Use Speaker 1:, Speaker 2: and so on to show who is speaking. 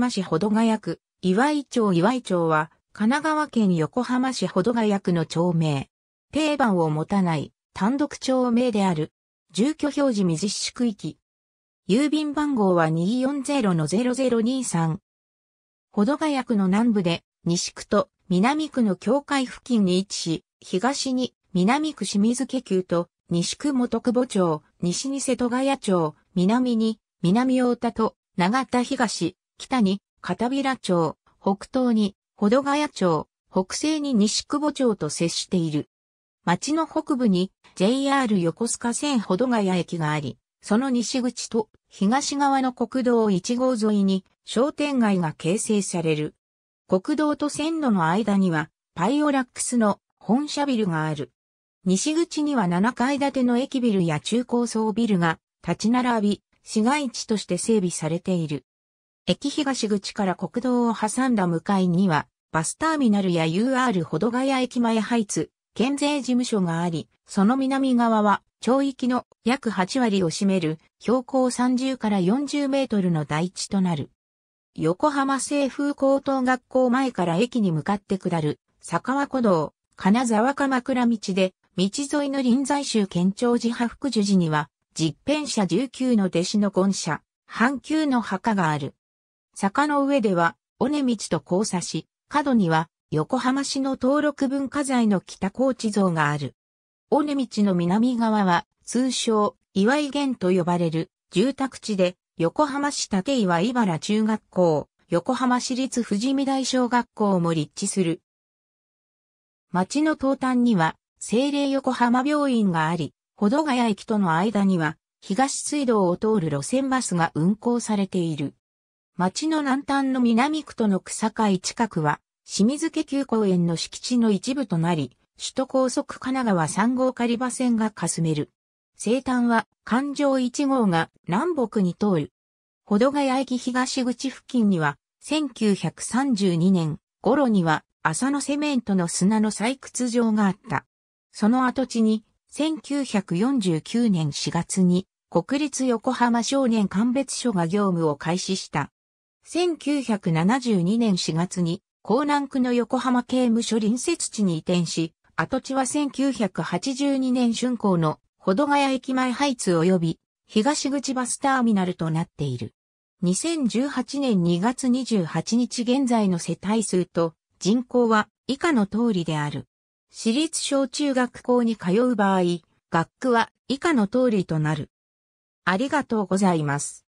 Speaker 1: 浜市保土ヶ谷区、岩井町岩井町は、神奈川県横浜市保土ヶ谷区の町名。定番を持たない単独町名である。住居表示未実施区域。郵便番号は240-0023。保土ヶ谷区の南部で、西区と南区の境界付近に位置し、東に南区清水家旧と西区元久保町、西に瀬戸ヶ谷町、南に南大田と長田東、北に片平町、北東に保土ヶ谷町、北西に西久保町と接している。町の北部に JR 横須賀線保土ヶ谷駅があり、その西口と東側の国道1号沿いに商店街が形成される。国道と線路の間にはパイオラックスの本社ビルがある。西口には7階建ての駅ビルや中高層ビルが立ち並び、市街地として整備されている。駅東口から国道を挟んだ向かいには、バスターミナルや UR 保土ヶ谷駅前ハイツ、県税事務所があり、その南側は、町域の約8割を占める、標高30から40メートルの台地となる。横浜西風高等学校前から駅に向かって下る、坂和古道、金沢鎌倉道で、道沿いの臨済宗県庁寺派福寿寺には、実編者19の弟子の権者、半球の墓がある。坂の上では、尾根道と交差し、角には、横浜市の登録文化財の北高地像がある。尾根道の南側は、通称、岩井源と呼ばれる、住宅地で、横浜市竹岩井原中学校、横浜市立富士見台小学校も立地する。町の東端には、精霊横浜病院があり、保土ヶ谷駅との間には、東水道を通る路線バスが運行されている。町の南端の南区との草海近くは、清水家旧公園の敷地の一部となり、首都高速神奈川3号狩場線がかすめる。生誕は環状1号が南北に通る。保土ヶ谷駅東口付近には、1932年頃には浅野セメントの砂の採掘場があった。その跡地に、1949年4月に国立横浜少年鑑別所が業務を開始した。1972年4月に港南区の横浜刑務所隣接地に移転し、跡地は1982年春港の保土ヶ谷駅前ハイツ及び東口バスターミナルとなっている。2018年2月28日現在の世帯数と人口は以下の通りである。私立小中学校に通う場合、学区は以下の通りとなる。ありがとうございます。